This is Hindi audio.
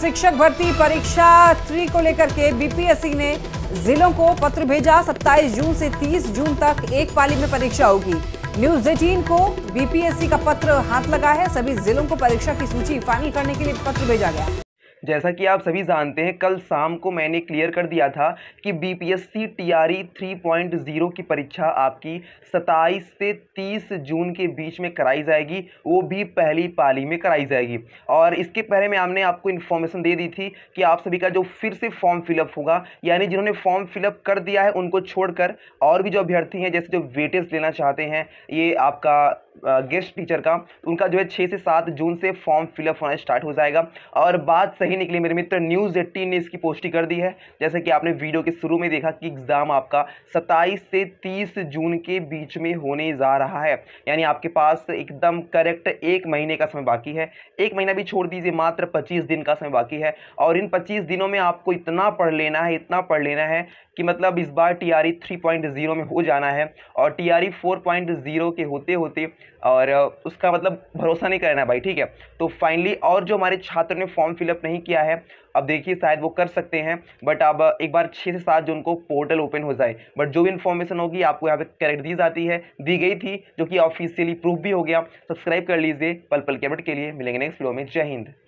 शिक्षक भर्ती परीक्षा थ्री को लेकर के बीपीएससी ने जिलों को पत्र भेजा 27 जून से 30 जून तक एक पाली में परीक्षा होगी न्यूज एटीन को बीपीएससी का पत्र हाथ लगा है सभी जिलों को परीक्षा की सूची फाइनल करने के लिए पत्र भेजा गया जैसा कि आप सभी जानते हैं कल शाम को मैंने क्लियर कर दिया था कि B P S C T R E three point zero की परीक्षा आपकी सत्ताईस से तीस जून के बीच में कराई जाएगी वो भी पहली पाली में कराई जाएगी और इसके पहले में हमने आपको इन्फॉर्मेशन दे दी थी कि आप सभी का जो फिर से फॉर्म फिलअप होगा यानी जिन्होंने फॉर्म फिलअप कर दिया है उनको छोड़कर और भी जो अभ्यर्थी हैं जैसे जो वेटेज लेना चाहते हैं ये आपका गेस्ट टीचर का उनका जो है छः से सात जून से फॉर्म फिलअप होना स्टार्ट हो जाएगा और बात सही सही निकली मेरे मित्र न्यूज़ एट्टीन ने इसकी पोस्टिंग कर दी है जैसे कि आपने वीडियो के शुरू में देखा कि एग्ज़ाम आपका 27 से 30 जून के बीच में होने जा रहा है यानी आपके पास एकदम करेक्ट एक महीने का समय बाकी है एक महीना भी छोड़ दीजिए मात्र पच्चीस दिन का समय बाकी है और इन पच्चीस दिनों में आपको इतना पढ़ लेना है इतना पढ़ लेना है कि मतलब इस बार T R three point zero में हो जाना है और T R four point zero के होते होते और उसका मतलब भरोसा नहीं करना है भाई ठीक है तो फाइनली और जो हमारे छात्र ने फॉर्म फिलअप नहीं नहीं किया है अब देखिए शायद वो कर सकते हैं बट अब एक बार छः से सात जून को पोर्टल ओपन हो जाए बट जो भी इन्फॉर्मेशन होगी आपको यहाँ पे करेक्ट दी जाती है दी गई थी जो कि ऑफिशियली प्रूफ भी हो गया सब्सक्राइब कर लीजिए पल पल के अपडेट के लिए मिलेंगे नेक्स्ट वीडियो में जय हिंद